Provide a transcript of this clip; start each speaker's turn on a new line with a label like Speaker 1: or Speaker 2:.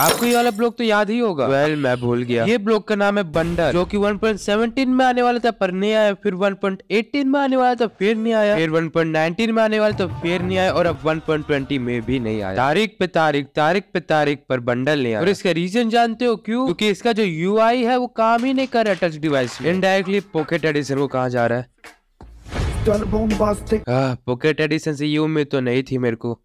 Speaker 1: आपको ये वाला ब्लॉक तो याद ही होगा वेल
Speaker 2: well, मैं भूल गया ये
Speaker 1: ब्लॉक का नाम है बंडर जो कि 1.17 में आने वाला था पर नहीं आया फिर 1.18 में आने वाला था फिर नहीं आया फिर 1.19 में आने वाला था फिर नहीं आया और अब 1.20 में भी नहीं आया तारीख पे तारीख तारीख पे तारीख पर बंडल नहीं आया और इसका रीजन जानते हो क्यूँ क्यूँकी इसका जो यू है वो काम ही नहीं कर रहा touch device indirectly pocket edition को कहा जा रहा है पॉकेट एडिशन
Speaker 3: हाँ, से यू में तो नहीं थी मेरे को